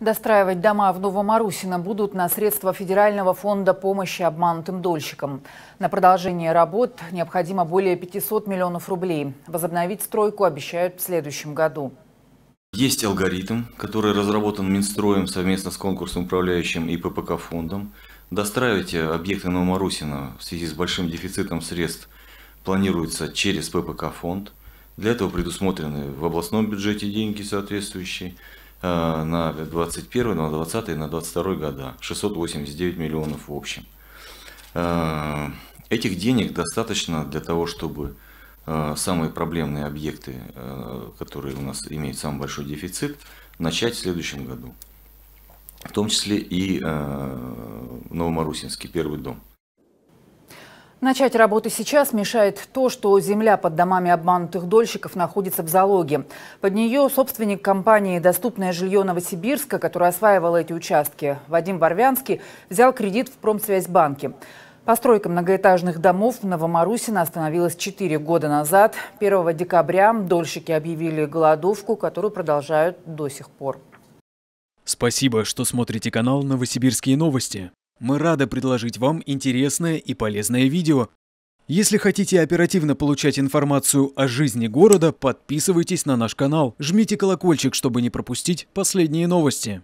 Достраивать дома в Новомарусино будут на средства Федерального фонда помощи обманутым дольщикам. На продолжение работ необходимо более 500 миллионов рублей. Возобновить стройку обещают в следующем году. Есть алгоритм, который разработан Минстроем совместно с конкурсным управляющим и ППК фондом. Достраивать э, объекты Новомарусина в связи с большим дефицитом средств планируется через ППК фонд. Для этого предусмотрены в областном бюджете деньги соответствующие – Э, на 21, на 20 и на 22 года. 689 миллионов в общем. Э, этих денег достаточно для того, чтобы э, самые проблемные объекты, которые у нас имеют самый большой дефицит, начать в следующем году. В том числе и Новомарусинский первый дом. Начать работы сейчас мешает то, что земля под домами обманутых дольщиков находится в залоге. Под нее собственник компании «Доступное жилье Новосибирска», которая осваивала эти участки, Вадим Барвянский, взял кредит в Промсвязьбанке. Постройка многоэтажных домов в Новомарусино остановилась 4 года назад. 1 декабря дольщики объявили голодовку, которую продолжают до сих пор. Спасибо, что смотрите канал «Новосибирские новости». Мы рады предложить вам интересное и полезное видео. Если хотите оперативно получать информацию о жизни города, подписывайтесь на наш канал, жмите колокольчик, чтобы не пропустить последние новости.